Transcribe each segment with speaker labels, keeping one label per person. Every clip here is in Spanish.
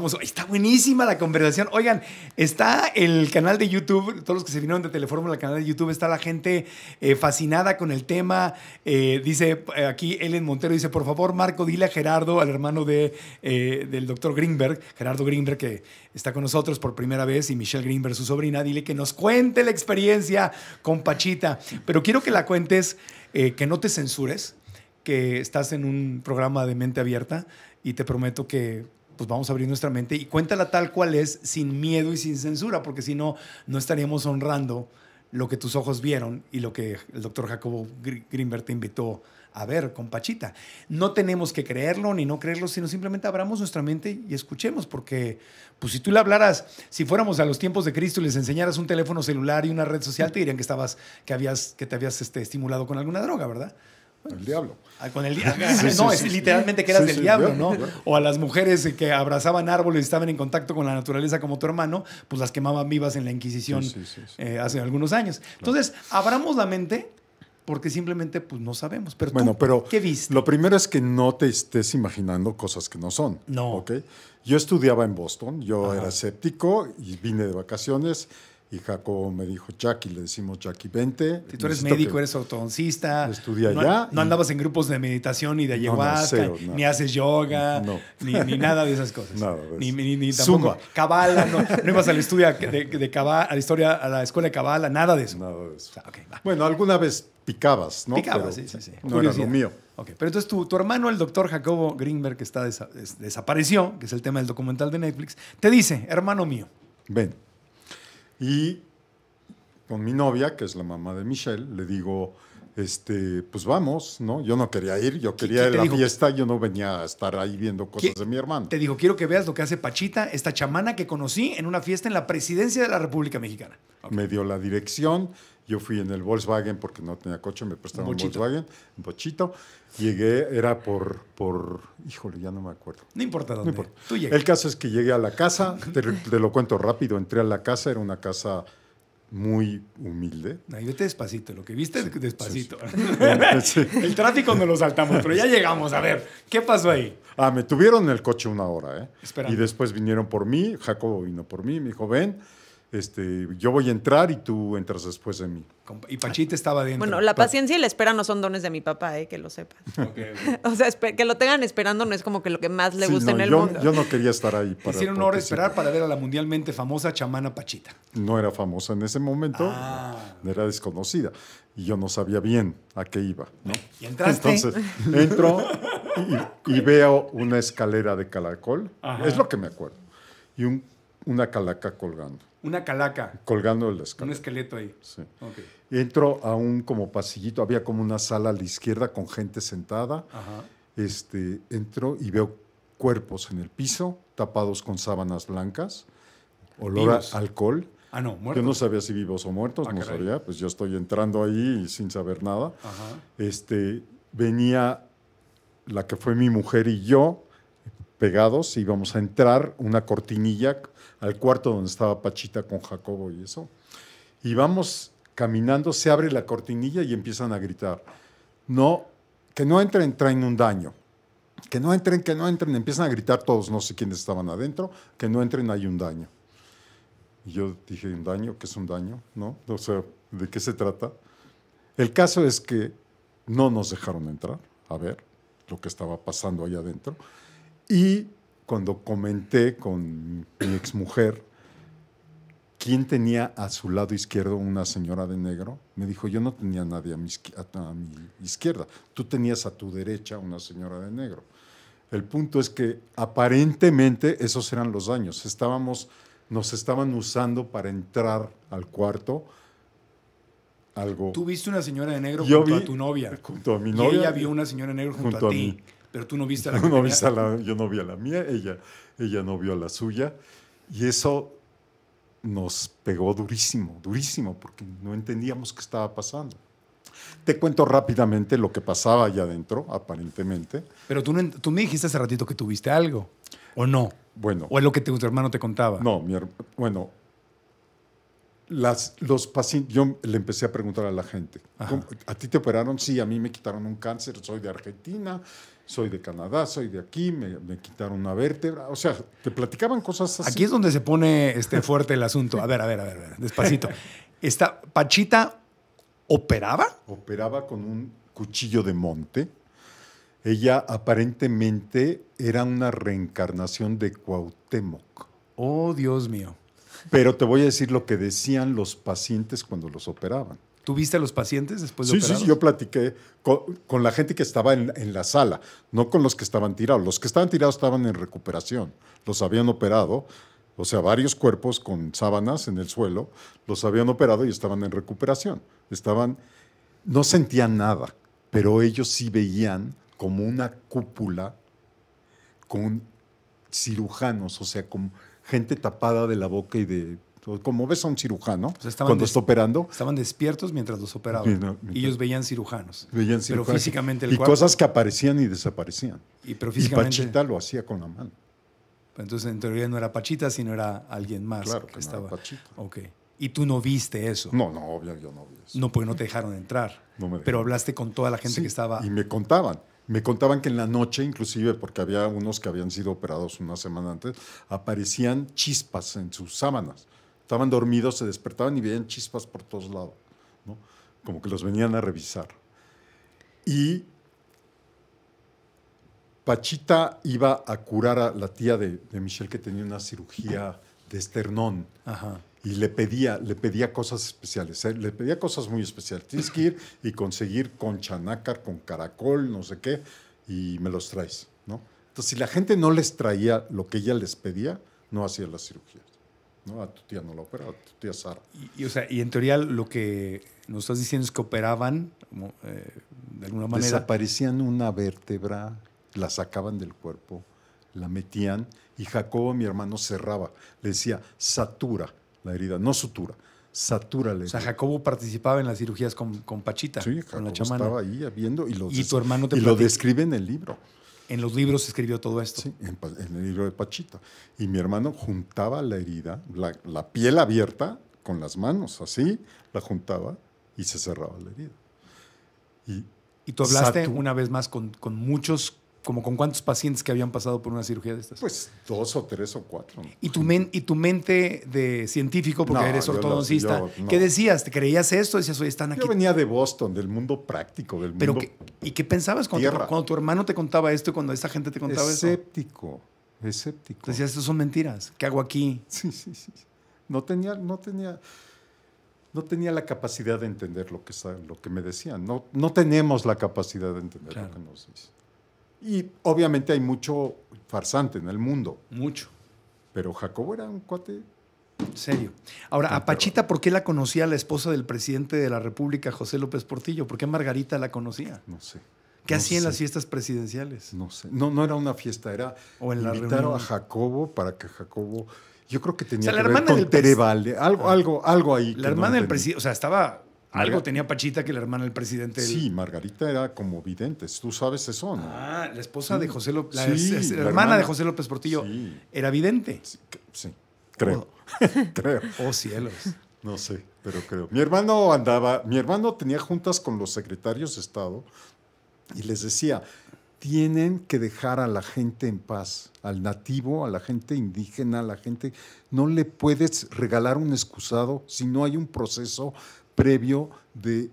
Speaker 1: Pues, está buenísima la conversación. Oigan, está el canal de YouTube, todos los que se vinieron de Telefórmula, al canal de YouTube, está la gente eh, fascinada con el tema. Eh, dice eh, aquí Ellen Montero, dice, por favor, Marco, dile a Gerardo, al hermano de, del doctor Greenberg, Gerardo Greenberg, que está con nosotros por primera vez, y Michelle Greenberg, su sobrina, dile que nos cuente la experiencia con Pachita. Pero quiero que la cuentes, que no te censures, que estás en un programa de mente abierta y te prometo que pues vamos a abrir nuestra mente y cuéntala tal cual es, sin miedo y sin censura, porque si no, no estaríamos honrando lo que tus ojos vieron y lo que el doctor Jacobo Greenberg te invitó a ver con Pachita. No tenemos que creerlo ni no creerlo, sino simplemente abramos nuestra mente y escuchemos, porque pues si tú le hablaras, si fuéramos a los tiempos de Cristo y les enseñaras un teléfono celular y una red social, te dirían que estabas, que te habías este, estimulado con alguna droga, ¿verdad?
Speaker 2: el diablo. Ah, con el diablo. no, es literalmente que eras del diablo, ¿no?
Speaker 1: O a las mujeres eh, que abrazaban árboles y estaban en contacto con la naturaleza como tu hermano, pues las quemaban vivas en la Inquisición eh, hace algunos años. Entonces, abramos la mente porque simplemente pues no sabemos. Pero bueno, pero
Speaker 2: ¿qué viste? Lo primero es que no te estés imaginando cosas que no son. No. ¿okay? Yo estudiaba en Boston, yo era escéptico y vine de vacaciones y Jacobo me dijo, Jackie, le decimos Jackie, vente. tú eres médico, eres ortodoncista. Estudia ya. allá. No andabas en
Speaker 1: grupos de meditación ni de ayahuasca, ni haces yoga, ni, nada de esas cosas.
Speaker 2: Nada de eso. Ni, tampoco
Speaker 1: cabala, no, ibas a la, de, cabala, a la historia, a la escuela de cabala, nada de eso. Nada de eso. bueno, alguna vez picabas, ¿no? Picabas, sí, sí, sí. No era lo mío. pero entonces tu, hermano, el doctor Jacobo Greenberg, que está desapareció, que es el tema del documental
Speaker 2: de Netflix, te dice, hermano mío. Ven y con mi novia, que es la mamá de Michelle, le digo, este, pues vamos, ¿no? Yo no quería ir, yo quería ir a la fiesta, yo no venía a estar ahí viendo cosas
Speaker 1: de mi hermano. Te dijo, quiero que veas lo que hace Pachita, esta chamana que conocí en una fiesta en la presidencia de la República Mexicana.
Speaker 2: Me dio la dirección, yo fui en el Volkswagen porque no tenía coche, me prestaron un Volkswagen, un Pochito, Llegué, era por, por, híjole, ya no me acuerdo. No importa dónde. importa. el caso es que llegué a la casa, te lo cuento rápido, entré a la casa, era una casa muy humilde. No, te
Speaker 1: despacito, lo que viste despacito.
Speaker 2: el tráfico nos lo
Speaker 1: saltamos, pero ya llegamos. A ver,
Speaker 2: ¿qué pasó ahí? Ah, me tuvieron en el coche una hora, ¿eh? Y después vinieron por mí, Jacobo vino por mí, me dijo, ven. Este, yo voy a entrar y tú entras después de mí.
Speaker 1: Y Pachita estaba dentro. Bueno, la paciencia y la espera no son dones de mi papá, eh, que lo sepan. o sea, que lo tengan esperando no es como que lo que más le guste gusta en el mundo. Yo
Speaker 2: no quería estar ahí. Para, Hicieron una hora esperar para ver a la mundialmente famosa chamana Pachita. No era famosa en ese momento, ah. era desconocida. Y yo no sabía bien a qué iba. ¿Y entraste? Entonces, entro y, veo una escalera de calacol. Es lo que me acuerdo. Y un una calaca colgando. Una calaca. Colgando el esqueleto. Un esqueleto ahí. Sí. Entro a un como pasillito, había como una sala a la izquierda con gente sentada. Este, entro y veo cuerpos en el piso, tapados con sábanas blancas, olor a alcohol. Ah, no, muertos. Yo no sabía si vivos o muertos, ah, no sabía, pues yo estoy entrando ahí sin saber nada. Este, venía la que fue mi mujer y yo, pegados, íbamos a entrar una cortinilla al cuarto donde estaba Pachita con Jacobo y eso. Y vamos caminando, se abre la cortinilla y empiezan a gritar, no, que no entren, traen un daño. Que no entren, que no entren, empiezan a gritar todos, no sé quiénes estaban adentro, que no entren, hay un daño. Y yo dije, ¿un daño? ¿Qué es un daño? ¿No? O sea, ¿de qué se trata? El caso es que no nos dejaron entrar a ver lo que estaba pasando allá adentro. Y cuando comenté con mi exmujer quién tenía a su lado izquierdo una señora de negro, me dijo, yo no tenía nadie a mi, izquierda, tú tenías a tu derecha una señora de negro. El punto es que aparentemente esos eran los daños. Estábamos, nos estaban usando para entrar al cuarto. Algo. Tú
Speaker 1: una señora de negro junto a tu novia.
Speaker 2: Junto a mi novia. Y ella vio una señora de negro junto, a, ti. Mí
Speaker 1: pero tú no viste la, no
Speaker 2: Yo no vi a la mía, ella, ella no vio a la suya. Y eso nos pegó durísimo, durísimo, porque no entendíamos qué estaba pasando. Te cuento rápidamente lo que pasaba allá adentro, aparentemente. Pero tú, tú me dijiste hace ratito que tuviste algo, ¿o no? Bueno. ¿O es lo que tu hermano te contaba? No, mi bueno, los yo le empecé a preguntar a la gente, ¿a ti te operaron? Sí, a mí me quitaron un cáncer, soy de Argentina, soy de Canadá, soy de aquí, me, quitaron una vértebra, o sea, te platicaban cosas así. Aquí es donde se
Speaker 1: pone este, fuerte el asunto. A ver, a ver, a ver, a ver despacito.
Speaker 2: Esta, ¿Pachita operaba? Operaba con un cuchillo de monte. Ella aparentemente era una reencarnación de Cuauhtémoc. Oh, Dios mío. Pero te voy a decir lo que decían los pacientes cuando los operaban.
Speaker 1: ¿Tuviste a los pacientes después de Sí, operados? sí, yo
Speaker 2: platiqué con, la gente que estaba en, en, la sala, no con los que estaban tirados. Los que estaban tirados estaban en recuperación, los habían operado, o sea, varios cuerpos con sábanas en el suelo, los habían operado y estaban en recuperación. Estaban, no sentían nada, pero ellos sí veían como una cúpula con cirujanos, o sea, como gente tapada de la boca y de... Como ves a un cirujano cuando está operando. Estaban despiertos mientras los operaban.
Speaker 1: y ellos veían cirujanos. Veían cirujanos. Pero físicamente el Y cosas que
Speaker 2: aparecían y desaparecían. Y, pero Pachita
Speaker 1: lo hacía con la mano. Entonces, en teoría no era Pachita, sino era alguien más. Claro que, estaba. Pachita. Ok.
Speaker 2: Y tú no viste eso. No, no, obvio, yo no vi eso. No, porque no te dejaron entrar. Pero hablaste con toda la gente que estaba. Y me contaban. Me contaban que en la noche, inclusive, porque había unos que habían sido operados una semana antes, aparecían chispas en sus sábanas. Estaban dormidos, se despertaban y veían chispas por todos lados, ¿no? como que los venían a revisar. Y Pachita iba a curar a la tía de, de Michelle que tenía una cirugía de esternón. Ajá y le pedía, le pedía cosas especiales, ¿eh? le pedía cosas muy especiales. Tienes que ir y conseguir con con caracol, no sé qué, y me los traes, ¿no? Entonces, si la gente no les traía lo que ella les pedía, no hacía las cirugías. A tu tía no la operaba, a tu tía Sara.
Speaker 1: Y, en teoría lo que nos estás diciendo es que operaban, eh, de alguna manera. Desaparecían
Speaker 2: una vértebra, la sacaban del cuerpo, la metían, y Jacobo, mi hermano, cerraba. Le decía, satura la herida, no sutura, satura la herida. O sea, Jacobo participaba en las cirugías con, con Pachita, sí, con la chamana. estaba ahí viendo y lo, lo describe en el libro. En los libros escribió todo esto. Sí, en, el libro de Pachita. Y mi hermano juntaba la herida, la, piel abierta, con las manos, así, la juntaba y se cerraba la herida. Y, ¿Y tú hablaste
Speaker 1: una vez más con, con muchos como con cuántos pacientes que habían pasado por una cirugía de estas? Pues dos o tres o cuatro. ¿Y tu, y tu mente de científico, porque eres ortodoncista, qué decías? ¿Te creías esto? Decías, oye, están aquí. Yo venía de Boston, del mundo práctico, del mundo. ¿Y qué pensabas cuando, tu, cuando tu hermano te contaba esto y cuando esta gente te contaba
Speaker 2: escéptico, eso? Escéptico, escéptico. Decías, esto son mentiras, ¿qué hago aquí? Sí, sí, sí. No tenía, no tenía no tenía la capacidad de entender lo que, lo que me decían. No, no tenemos la capacidad de entender lo que nos dicen. Y obviamente hay mucho farsante en el mundo. Mucho. Pero Jacobo era un cuate Serio. Ahora, a Pachita, ¿por qué la conocía la esposa
Speaker 1: del presidente de la República, José López Portillo? ¿Por qué Margarita la conocía? No sé. ¿Qué hacía en las
Speaker 2: fiestas presidenciales? No sé. No, no era una fiesta, era o la a Jacobo para que Jacobo. Yo creo que tenía la con del Terevalde, algo, ah. algo, algo ahí. La hermana del presidente, o sea, estaba algo tenía Pachita que la hermana del presidente. Sí, Margarita era como vidente, tú sabes eso, ¿no? Ah, la esposa de José López, la, la hermana, de José López Portillo era vidente. Sí, creo, oh. creo. Oh cielos. No sé, pero creo. Mi hermano andaba, mi hermano tenía juntas con los secretarios de Estado y les decía, tienen que dejar a la gente en paz, al nativo, a la gente indígena, a la gente. No le puedes regalar un excusado si no hay un proceso previo de,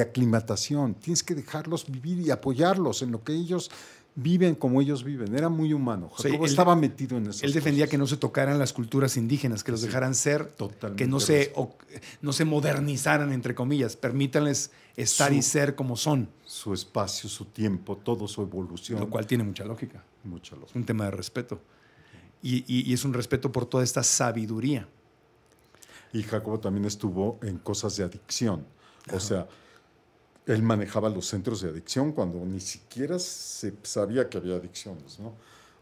Speaker 2: aclimatación. Tienes que dejarlos vivir y apoyarlos en lo que ellos viven como ellos viven. Era muy humano. Jacobo estaba metido en eso. Él defendía que
Speaker 1: no se tocaran las culturas indígenas, que los dejaran ser, que no se, no se modernizaran, entre comillas. Permítanles estar y ser como son.
Speaker 2: Su espacio, su tiempo,
Speaker 1: todo su evolución. Lo cual tiene mucha lógica. Mucha lógica. un tema de respeto. y es un respeto por toda esta sabiduría
Speaker 2: y Jacobo también estuvo en cosas de adicción. O sea, él manejaba los centros de adicción cuando ni siquiera se sabía que había adicciones, ¿no?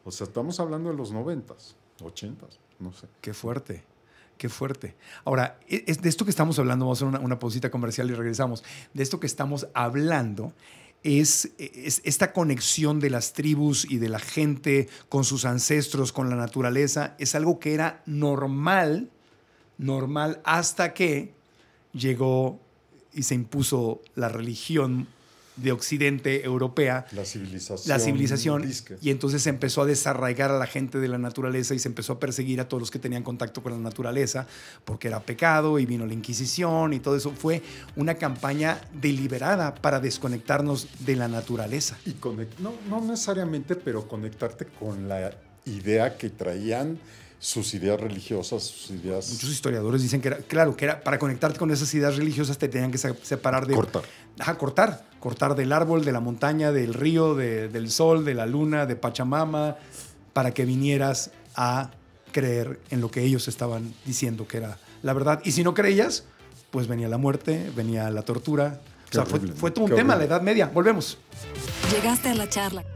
Speaker 2: O sea, estamos hablando de los noventas, ochentas, no sé.
Speaker 1: Qué fuerte. Qué fuerte. Ahora, e, de esto que estamos hablando, vamos a hacer una, pausita comercial y regresamos. De esto que estamos hablando e, es, esta conexión de las tribus y de la gente con sus ancestros, con la naturaleza, es algo que era normal normal hasta que llegó y se impuso la religión de Occidente europea.
Speaker 2: La civilización.
Speaker 1: Y entonces se empezó a desarraigar a la gente de la naturaleza y se empezó a perseguir a todos los que tenían contacto con la naturaleza porque era pecado y vino la Inquisición y todo
Speaker 2: eso. Fue una
Speaker 1: campaña deliberada para desconectarnos de la naturaleza. Y
Speaker 2: no, no necesariamente, pero conectarte con la idea que traían sus ideas religiosas, sus ideas... Muchos
Speaker 1: historiadores dicen que era, claro, que era para conectarte con esas ideas religiosas te tenían que separar de... Cortar. Ajá, cortar. Cortar del árbol, de la montaña, del río, del sol, de la luna, de Pachamama, para que vinieras a creer en lo que ellos estaban diciendo que era la verdad. Y si no creías, pues venía la muerte, venía la tortura. o sea, fue, todo un tema, la Edad Media. Volvemos. Llegaste a la charla